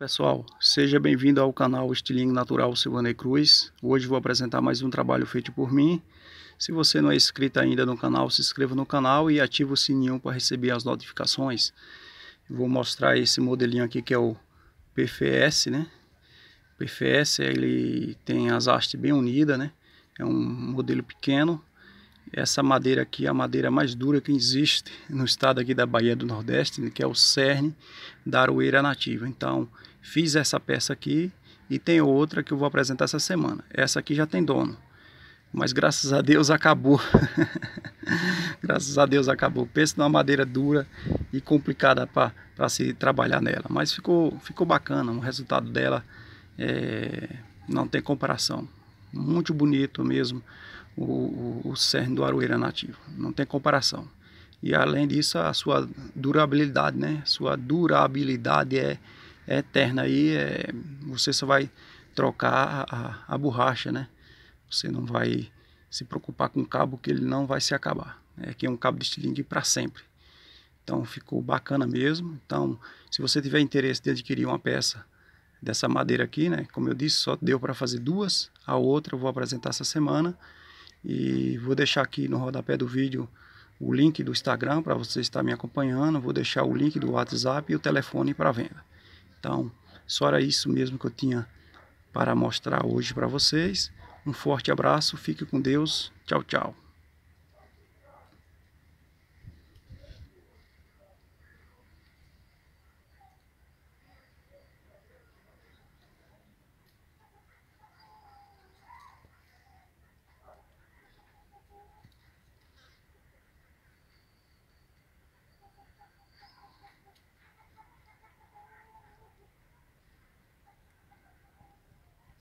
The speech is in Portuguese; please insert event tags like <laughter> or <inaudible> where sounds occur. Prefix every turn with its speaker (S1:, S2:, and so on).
S1: Pessoal, seja bem-vindo ao canal Estilingue Natural Silvanei Cruz. Hoje vou apresentar mais um trabalho feito por mim. Se você não é inscrito ainda no canal, se inscreva no canal e ative o sininho para receber as notificações. Vou mostrar esse modelinho aqui que é o PFS, né? PFS, ele tem as hastes bem unidas, né? É um modelo pequeno. Essa madeira aqui é a madeira mais dura que existe no estado aqui da Bahia do Nordeste, que é o cerne da aroeira nativa. Então, Fiz essa peça aqui e tem outra que eu vou apresentar essa semana. Essa aqui já tem dono. Mas graças a Deus acabou. <laughs> graças a Deus acabou. Pensa numa madeira dura e complicada para se trabalhar nela. Mas ficou, ficou bacana. O resultado dela é, não tem comparação. Muito bonito mesmo o, o, o cerne do aroeira nativo. Não tem comparação. E além disso, a sua durabilidade, né? Sua durabilidade é é eterna aí, é, você só vai trocar a, a, borracha, né? Você não vai se preocupar com o cabo que ele não vai se acabar. É que é um cabo de estilingue para sempre. Então ficou bacana mesmo. Então, se você tiver interesse de adquirir uma peça dessa madeira aqui, né? Como eu disse, só deu para fazer duas. A outra eu vou apresentar essa semana e vou deixar aqui no rodapé do vídeo o link do Instagram para você estar me acompanhando, vou deixar o link do WhatsApp e o telefone para venda. Então, só era isso mesmo que eu tinha para mostrar hoje para vocês. Um forte abraço, fique com Deus. Tchau, tchau.